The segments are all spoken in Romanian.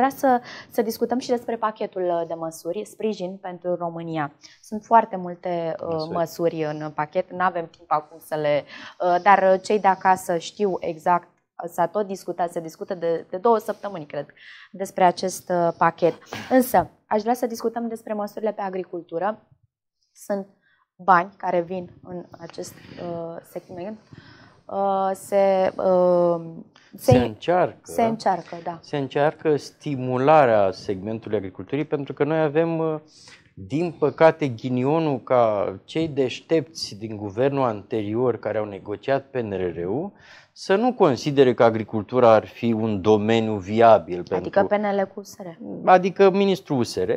Vrea să, să discutăm și despre pachetul uh, de măsuri, sprijin pentru România. Sunt foarte multe uh, măsuri, măsuri în pachet, nu avem timp acum să le. Uh, dar cei de acasă știu exact s-a tot discutat, se discută de, de două săptămâni, cred, despre acest pachet. Însă, aș vrea să discutăm despre măsurile pe agricultură. Sunt bani care vin în acest uh, segment. Uh, se se, se încearcă. Se încearcă, da. Se încearcă stimularea segmentului agriculturii pentru că noi avem, uh, din păcate, ghinionul ca cei deștepți din guvernul anterior care au negociat PNRR-ul să nu considere că agricultura ar fi un domeniu viabil. Adică pentru, PNL cu USR. Adică ministrul USR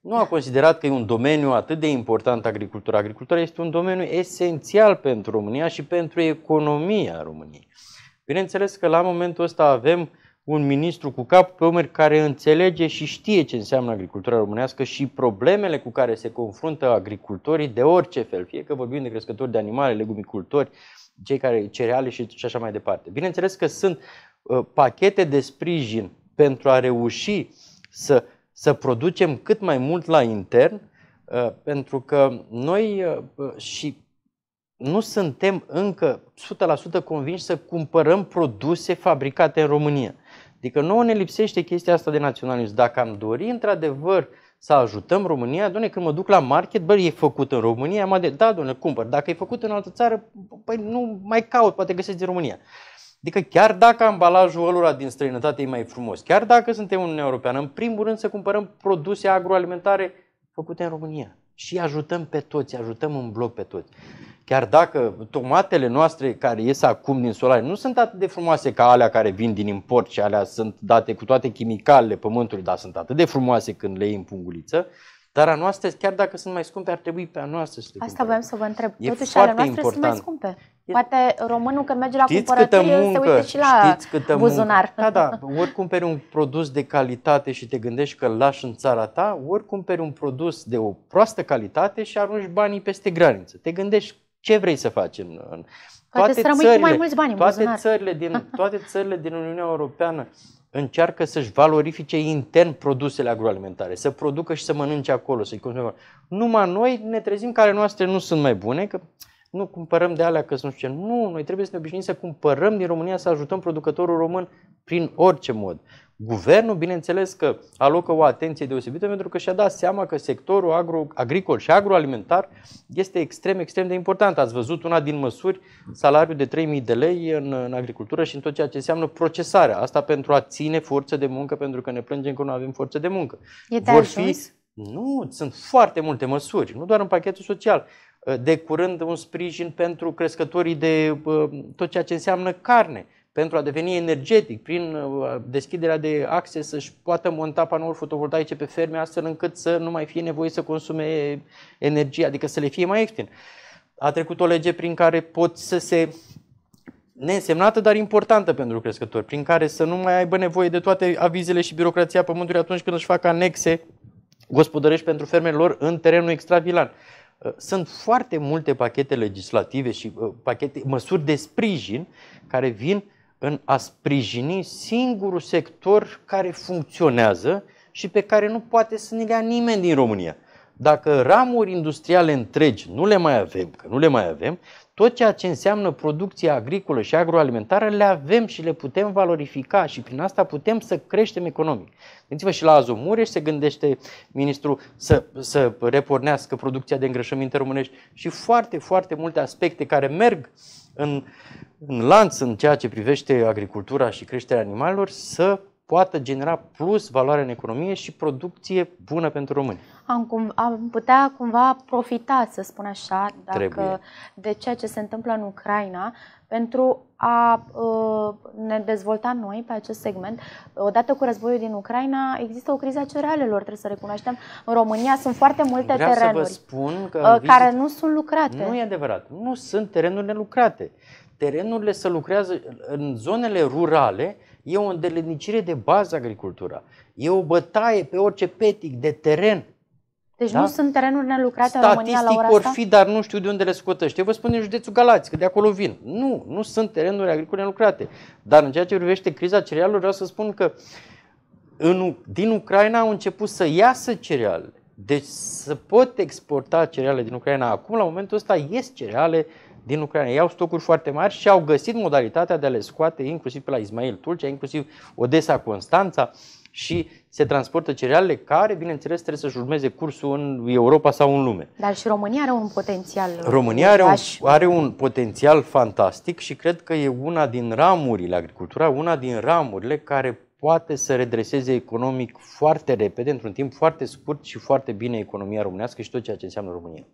nu a considerat că e un domeniu atât de important agricultura. Agricultura este un domeniu esențial pentru România și pentru economia României. Bineînțeles că la momentul ăsta avem un ministru cu cap pe umeri care înțelege și știe ce înseamnă agricultura românească și problemele cu care se confruntă agricultorii de orice fel, fie că vorbim de crescători de animale, legumicultori, cei care cereale și, așa mai departe. Bineînțeles că sunt uh, pachete de sprijin pentru a reuși să, să producem cât mai mult la intern, uh, pentru că noi uh, uh și nu suntem încă 100% convinși să cumpărăm produse fabricate în România. Adică nouă ne lipsește chestia asta de naționalism. Dacă am dori, într-adevăr, să ajutăm România, doamne, când mă duc la market, bă, e făcut în România, mă de, da, doamne, cumpăr. Dacă e făcut în altă țară, păi nu mai caut, poate găsesc din România. Adică chiar dacă ambalajul ăla din străinătate e mai frumos, chiar dacă suntem în Uniunea Europeană, în primul rând să cumpărăm produse agroalimentare făcute în România. Și ajutăm pe toți, ajutăm în bloc pe toți chiar dacă tomatele noastre care ies acum din solare nu sunt atât de frumoase ca alea care vin din import și alea sunt date cu toate chimicalele pământului, dar sunt atât de frumoase când le iei în punguliță, dar a noastră, chiar dacă sunt mai scumpe, ar trebui pe a noastră să le Asta voiam să vă întreb. E Totuși, ale noastre important. sunt mai scumpe. Poate românul când merge la știți cumpărături muncă, se uită și la câtă buzunar. Muncă. Da, da. Ori cumperi un produs de calitate și te gândești că îl lași în țara ta, ori cumperi un produs de o proastă calitate și arunci banii peste graniță. Te gândești ce vrei să facem? Toate să rămâi țările, cu mai mulți bani în toate țările, din, toate țările din Uniunea Europeană încearcă să-și valorifice intern produsele agroalimentare, să producă și să mănânce acolo, să-i consume. Numai noi ne trezim că noastre nu sunt mai bune, că nu cumpărăm de alea că sunt ce. Nu, noi trebuie să ne obișnuim să cumpărăm din România, să ajutăm producătorul român prin orice mod. Guvernul, bineînțeles că alocă o atenție deosebită pentru că și-a dat seama că sectorul agro, agricol și agroalimentar este extrem, extrem de important. Ați văzut una din măsuri, salariul de 3.000 de lei în, în agricultură și în tot ceea ce înseamnă procesarea. Asta pentru a ține forță de muncă, pentru că ne plângem că nu avem forță de muncă. E de Vor fi nu, sunt foarte multe măsuri, nu doar în pachetul social. De curând un sprijin pentru crescătorii de uh, tot ceea ce înseamnă carne pentru a deveni energetic, prin uh, deschiderea de axe să-și poată monta panouri fotovoltaice pe ferme, astfel încât să nu mai fie nevoie să consume energie, adică să le fie mai ieftin. A trecut o lege prin care pot să se neînsemnată, dar importantă pentru crescători, prin care să nu mai aibă nevoie de toate avizele și birocrația pământului atunci când își fac anexe gospodărești pentru fermele lor în terenul extravilan. Uh, sunt foarte multe pachete legislative și uh, pachete, măsuri de sprijin care vin în a sprijini singurul sector care funcționează și pe care nu poate să ne lea nimeni din România. Dacă ramuri industriale întregi nu le mai avem, că nu le mai avem, tot ceea ce înseamnă producție agricolă și agroalimentară le avem și le putem valorifica și prin asta putem să creștem economic. Gândiți-vă și la Azomureș se gândește ministrul să, să repornească producția de îngrășăminte românești și foarte, foarte multe aspecte care merg uh, în, în lanț în ceea ce privește agricultura și creșterea animalelor să poată genera plus valoare în economie și producție bună pentru români. Am, cum, am putea cumva profita, să spun așa, dacă, de ceea ce se întâmplă în Ucraina, pentru a ă, ne dezvolta noi pe acest segment. Odată cu războiul din Ucraina, există o criză a cerealelor, trebuie să recunoaștem. În România sunt foarte multe Vreau terenuri să vă spun că ă, care vizit... nu sunt lucrate. Nu e adevărat. Nu sunt terenuri nelucrate. Terenurile se lucrează în zonele rurale, e o îndelenicire de bază agricultura. E o bătaie pe orice petic de teren deci da? nu sunt terenuri nelucrate Statistic în România la ora asta? Statistic fi, dar nu știu de unde le scotăște. Eu vă spun din județul Galați, că de acolo vin. Nu, nu sunt terenuri agricole nelucrate. Dar în ceea ce privește criza cerealelor, vreau să spun că în, din Ucraina au început să iasă cereale. Deci să pot exporta cereale din Ucraina acum, la momentul ăsta ies cereale din Ucraina. Iau au stocuri foarte mari și au găsit modalitatea de a le scoate inclusiv pe la Ismail Tulcea, inclusiv Odessa Constanța și se transportă cerealele care, bineînțeles, trebuie să-și urmeze cursul în Europa sau în lume. Dar și România are un potențial. România are un, are un potențial fantastic și cred că e una din ramurile, agricultura, una din ramurile care poate să redreseze economic foarte repede, într-un timp foarte scurt și foarte bine economia românească și tot ceea ce înseamnă România.